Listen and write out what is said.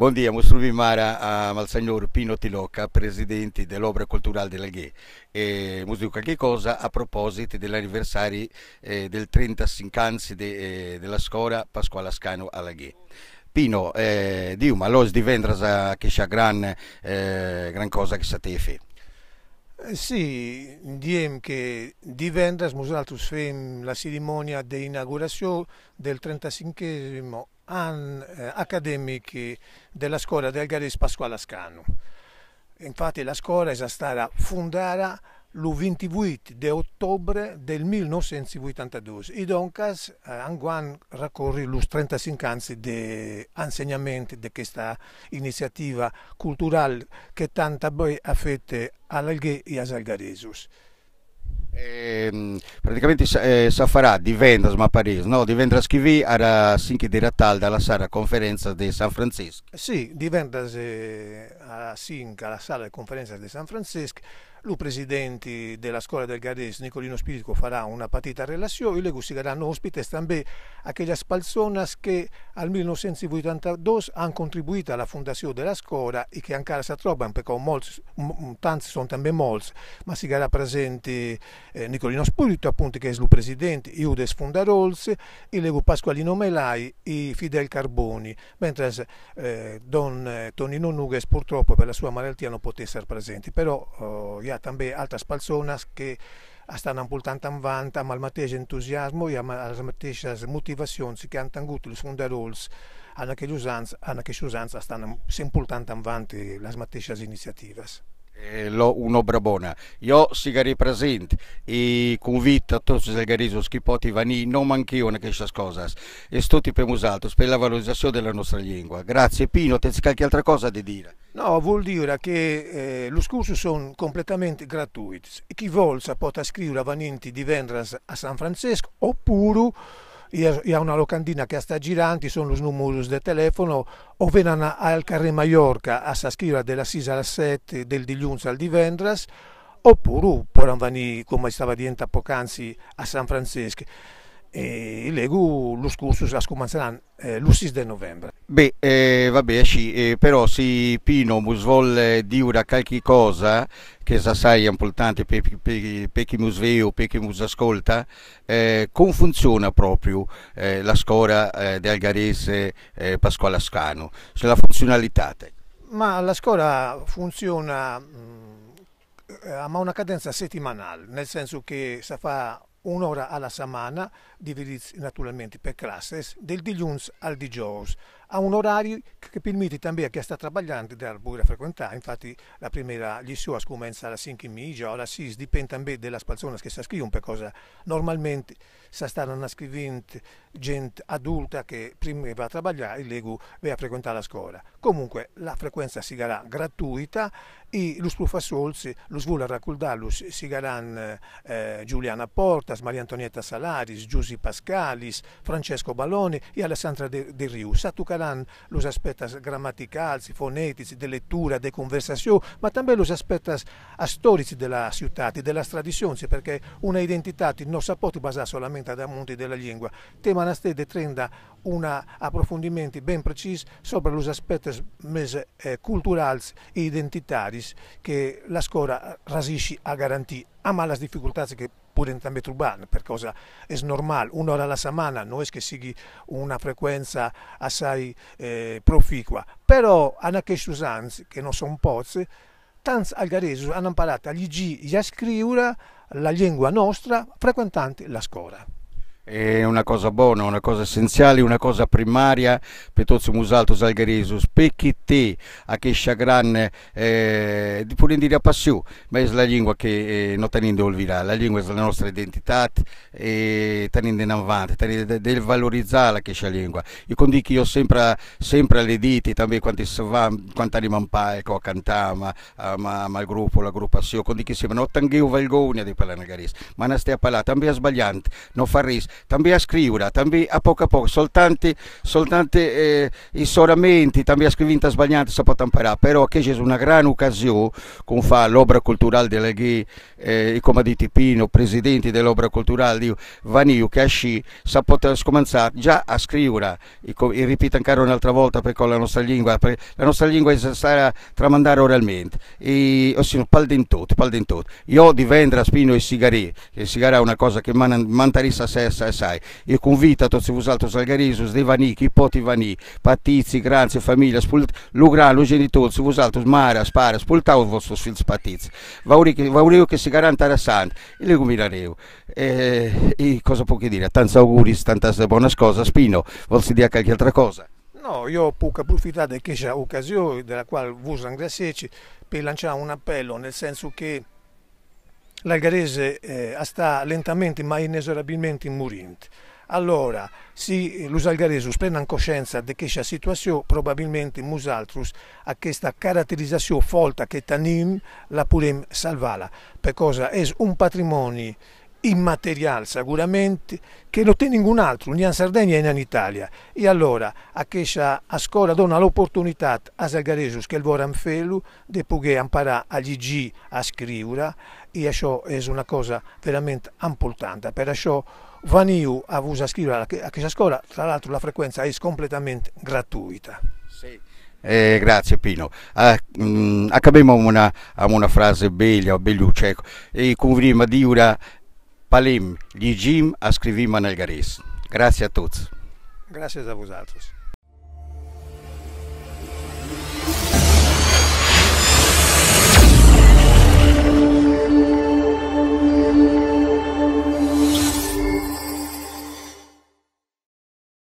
Buon dia, mostro Mara a Malsenhor Pino Tilocca, presidente dell'Obra Culturale dell'Alghè. E mostro qualche cosa a proposito dell'anniversario eh, del 35 anzi de, eh, della scuola Pasquale Ascano alla GE. Pino, eh, di una los di Vendras che c'è gran, eh, gran cosa che sapete eh, Sì, diem che di Vendras musaltus fem la cerimonia di inaugurazione del 35 eh, accademici della scuola del Garis Pasquale Ascano. Infatti la scuola è stata fondata il 28 di ottobre del 1982 e doncas eh, raccorre i 35 anni di insegnamento di questa iniziativa culturale che tanta poi ha fatto all'Alghe e a Salgaresus. Ehm, eh, praticamente eh, farà di vendres ma Paris, no? Di vendres chi vi era sinche di Ratal dalla sala conferenza di San Francisco. Sì, di vendres a sinca alla sala conferenza di San Francisco Lu presidente della scuola del Gades, Nicolino Spiritico, farà una partita a relazione e le gusti saranno ospite stambè a quelle spalzonas che al 1982 hanno contribuito alla fondazione della scuola e che ancora si trovano perché molti, tanti sono anche molti, ma si sarà presente eh, Nicolino Spirito appunto che è il presidente, Iudes Fundarols, e Lego Pasqualino Melai e Fidel Carboni, mentre eh, Don eh, Tonino Nugues purtroppo per la sua malattia non poteva essere presente, però eh, e ha també altres persones que estan envoltant en vant amb el mateix entusiasme i amb les mateixes motivacions que han tingut els fundadors en aquells anys, en aquells anys estan s'important en avant les mateixes iniciatives. Eh, un'opera buona. Io sigari presente e convito a tutti i garisi schipoti vani, non manchio una questa cosa. E tutti per usato, per la valorizzazione della nostra lingua. Grazie Pino, te c'è qualche altra cosa da dire? No, vuol dire che eh, le scorse sono completamente gratuiti. e chi vuole può scrivere a Vanenti di Vendras a San Francesco oppure c'è una locandina che sta girando, sono i numeri del telefono o vengono al Carre Mallorca a scrivere della Sisa alla 7 del Digliunza al di Vendras oppure possono venire, come stava dicendo poc'anzi, a San Francesco e l'Egu l'uscursus ascumanzeran eh, l'ussis de novembre. Beh, eh, vabbè, sì, eh, però se Pino mi vuole dire qualche cosa che sa sai è importante per, per, per chi mi sveglia o per chi mi ascolta, eh, come funziona proprio eh, la scuola eh, del Garese eh, Pasquale Ascano, se la funzionalità. Ma la scuola funziona mh, mm, eh, a una cadenza settimanale, nel senso che si fa un'ora alla settimana, naturalmente per classes, del diluns al dijous, ha un orario che permette anche a chi sta trabalhando di poter frequentare. Infatti la prima gli lição comincia alle 5 e mezza, alle 6, dipende anche dalle persone che si scrivono, perché normalmente sta stanno scrivendo gente adulta che prima va a lavorare e poi va a frequentare la scuola. Comunque la frequenza si sarà gratuita e i professori lo svola vogliono raccontare, saranno eh, Giuliana Portas, Maria Antonietta Salaris, Giussi Pascalis, Francesco Balloni e Alessandra De, De Riu. Sa tu saranno gli aspetti grammaticali, fonetici, di lettura, di conversazione, ma anche gli aspetti storici della città, della tradizione, perché una identità non si può basare solamente da monti della lingua. Tema Te Manastede trenda un approfondimento ben preciso sopra gli aspetti eh, culturali e identitari che la scuola rasisce a garantire, a malas difficoltà che pure entrambi trubant, per cosa è normale. Un'ora alla settimana, non è che sighi una frequenza assai eh, proficua, però hanno che usanze, che non sono pozze, tanti algaresi hanno imparato a gli G e a scrivere la lingua nostra frequentando la scuola è una cosa buona, una cosa essenziale, una cosa primaria per tutti musalto salgarisus, perché te a che chagrin eh, di dire a passione, ma è la lingua che eh, non tenendo olvidare, la lingua è la nostra identità e tenendo in avanti, tenendo del valorizzare questa lingua. Io condico io sempre, sempre alle diti, anche quando si va, quando arriva a cantare, ma, ma, ma il gruppo, la gruppazione, condico sempre, non tanghio valgonia di parlare ma non stai a parlare, anche sbagliante, non fa ris, també a scriure, també a poco a poco, soltanto, soltanto eh, i soramenti, també a scrivinta sbagliata si può imparare, però che c'è una grande occasione, come fa l'obra culturale delle Ghi, eh, come di Tipino, presidenti dell'obra culturale di Vanio, che asci, si può scominciare già a scrivere, e, e ripeto ancora un'altra volta perché la nostra lingua, la nostra lingua è stata tramandata oralmente, e, ossia, pal dentotto, pal dentotto. Io di vendere spino e sigari, che sigara è una cosa che man, mantarissa stessa eh, sai, e convitato se usato Salgarisus, De Vani, Chipoti Vani, patizi, Granzi, Famiglia, Spult, Lugran, lo genitor, se usato Mara, Spara, Spultau, vostro sfil patizi, Vaureo che si garanta rassante, e le combinareu. E, eh, e cosa può dire? Tanti auguri, tante buone cose, Spino, volsi dire qualche altra cosa? No, io posso approfittare di questa occasione della quale voi ringraziarci per lanciare un appello, nel senso che l'algarese eh, sta lentamente ma inesorabilmente in immurendo. Allora, se l'usalgaresus prende coscienza di questa situazione, probabilmente musaltrus a questa caratterizzazione folta che tanim la purem salvala, perché è un patrimonio immateriale sicuramente, che non c'è nessun altro, né in Sardegna né in Italia. E allora a questa a scuola dona l'opportunità a Sargaresus che il vorranno fare di poter imparare agli G a scrivere e ciò è una cosa veramente importante. Per ciò Vaniu ha avuto a scrivere a questa scuola, tra l'altro la frequenza è completamente gratuita. Sì. Eh, grazie Pino. Ah, mh, mm, abbiamo una, una, frase bella, bella, cioè, ecco. E come prima di ora palim, llegim, escrivim en el garís. Gràcies a tots. Gràcies a vosaltres.